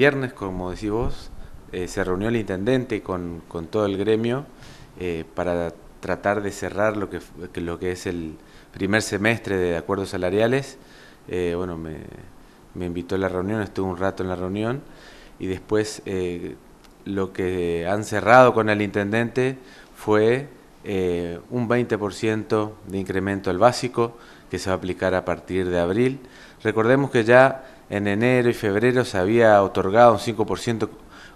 viernes, como decís vos, eh, se reunió el intendente con, con todo el gremio eh, para tratar de cerrar lo que, lo que es el primer semestre de acuerdos salariales. Eh, bueno, me, me, invitó a la reunión, estuve un rato en la reunión y después lo que han cerrado con el intendente fue un 20% de incremento al básico que se va a aplicar a partir de abril. Recordemos que ya en enero y febrero se había otorgado un 5%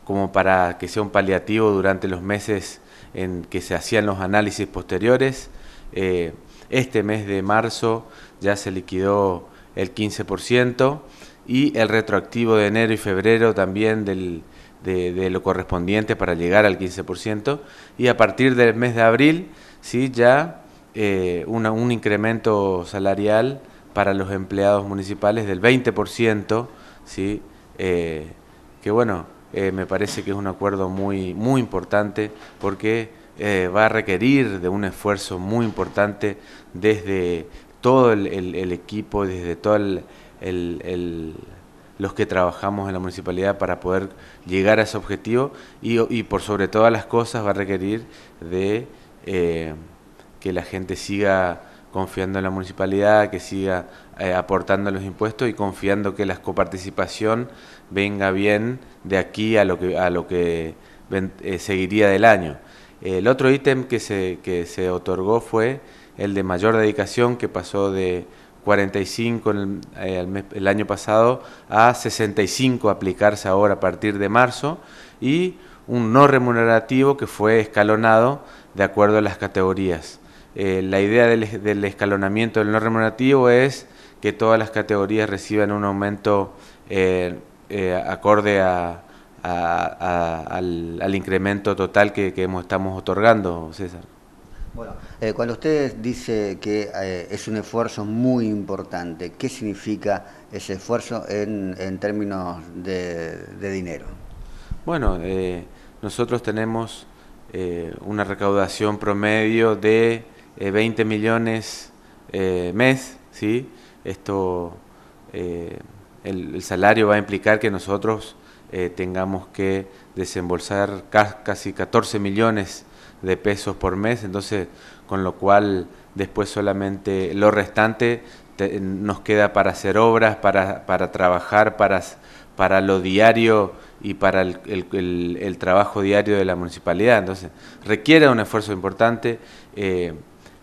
como para que sea un paliativo durante los meses en que se hacían los análisis posteriores. Eh, este mes de marzo ya se liquidó el 15% y el retroactivo de enero y febrero también de, lo correspondiente para llegar al 15%. Y a partir del mes de abril, sí, ya eh, un incremento salarial para los empleados municipales del 20%, ¿sí? Eh, que bueno, eh, me parece que es un acuerdo muy, muy importante porque eh, va a requerir de un esfuerzo muy importante desde todo el, equipo, desde todos los que trabajamos en la municipalidad para poder llegar a ese objetivo y, por sobre todas las cosas va a requerir de que la gente siga confiando en la municipalidad que siga eh, aportando los impuestos y confiando que la coparticipación venga bien de aquí a lo que, a lo que eh, seguiría del año. El otro ítem que se, que se otorgó fue el de mayor dedicación que pasó de 45 el, eh, el, año pasado a 65 aplicarse ahora a partir de marzo y un no remunerativo que fue escalonado de acuerdo a las categorías. Eh, la idea del, escalonamiento del no remunerativo es que todas las categorías reciban un aumento eh, eh, acorde al, incremento total que, estamos otorgando, César. Bueno, cuando usted dice que es un esfuerzo muy importante, ¿qué significa ese esfuerzo en, términos de, dinero? Bueno, nosotros tenemos una recaudación promedio de 20 eh, millones eh, mes, ¿sí? Esto, eh, el, salario va a implicar que nosotros tengamos que desembolsar casi 14 millones de pesos por mes, entonces con lo cual después solamente lo restante nos queda para hacer obras, para, para trabajar, para, para lo diario y para el, trabajo diario de la municipalidad. Entonces, requiere un esfuerzo importante. Eh,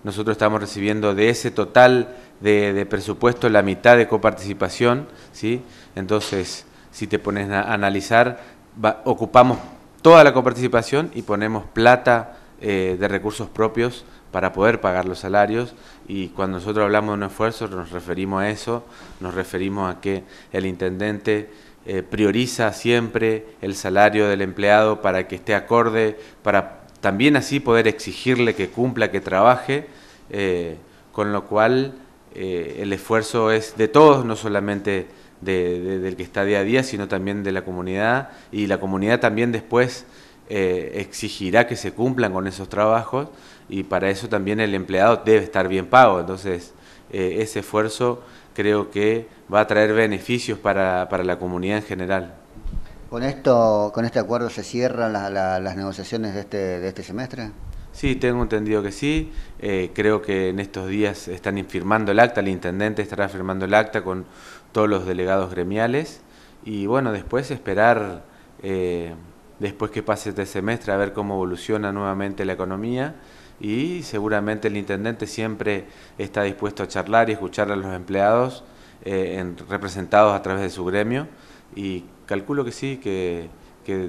nosotros estamos recibiendo de ese total de, presupuesto la mitad de coparticipación, ¿sí? Entonces, si te pones a analizar, ocupamos toda la coparticipación y ponemos plata eh, de recursos propios para poder pagar los salarios y cuando nosotros hablamos de un esfuerzo nos referimos a eso, nos referimos a que el intendente eh, prioriza siempre el salario del empleado para que esté acorde, para también así poder exigirle que cumpla, que trabaje, eh, con lo cual eh, el esfuerzo es de todos, no solamente de, del que está día a día, sino también de la comunidad, y la comunidad también después eh, exigirá que se cumplan con esos trabajos, y para eso también el empleado debe estar bien pago, entonces ese esfuerzo creo que va a traer beneficios para, para la comunidad en general. ¿Con, esto, ¿Con este acuerdo se cierran las negociaciones este, de este, semestre? Sí, tengo entendido que sí. Eh, creo que en estos días están firmando el acta, el intendente estará firmando el acta con todos los delegados gremiales. Y bueno, después esperar, eh, después que pase este semestre, a ver cómo evoluciona nuevamente la economía. Y seguramente el intendente siempre está dispuesto a charlar y escuchar a los empleados eh, representados a través de su gremio. Y calculo que sí, que,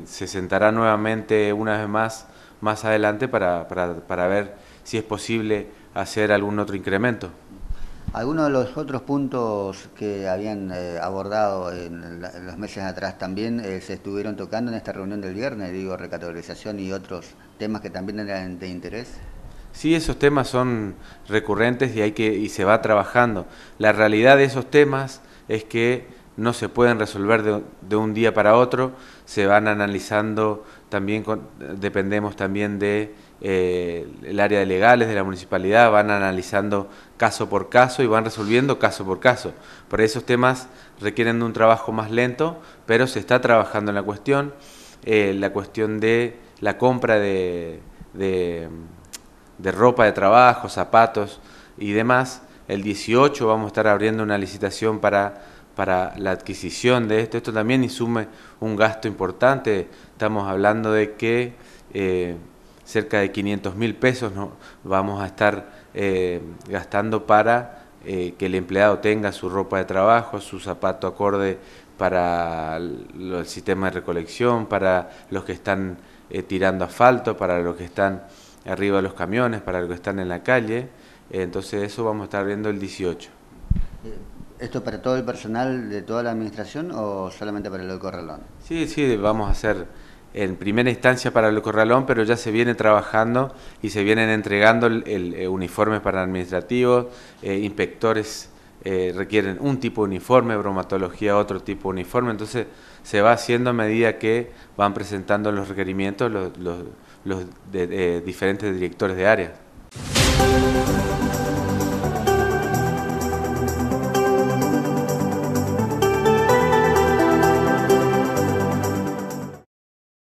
se sentará nuevamente una vez más más adelante para, ver si es posible hacer algún otro incremento. Algunos de los otros puntos que habían eh, abordado en, los meses atrás también eh, se estuvieron tocando en esta reunión del viernes, digo, recategorización y otros temas que también eran de interés. Sí, esos temas son recurrentes y, hay que, y se va trabajando. La realidad de esos temas es que no se pueden resolver de, un día para otro, se van analizando también, dependemos también de eh, el área de legales de la municipalidad, van analizando caso por caso y van resolviendo caso por caso. Por esos temas requieren de un trabajo más lento, pero se está trabajando en la cuestión, eh, la cuestión de la compra de, de, de ropa de trabajo, zapatos y demás. El 18 vamos a estar abriendo una licitación para para la adquisición de esto. Esto también insume un gasto importante. Estamos hablando de que eh, cerca de 500 mil pesos ¿no? vamos a estar eh, gastando para eh, que el empleado tenga su ropa de trabajo, su zapato acorde para el, el sistema de recolección, para los que están tirando asfalto, para los que están arriba de los camiones, para los que están en la calle. entonces eso vamos a estar viendo el 18. ¿Esto para todo el personal de toda la administración o solamente para el Corralón? Sí, sí, vamos a hacer en primera instancia para el Corralón, pero ya se viene trabajando y se vienen entregando el, eh, uniformes para administrativos, eh, inspectores eh, requieren un tipo de uniforme, bromatología otro tipo de uniforme, entonces se va haciendo a medida que van presentando los requerimientos los, diferentes directores de área.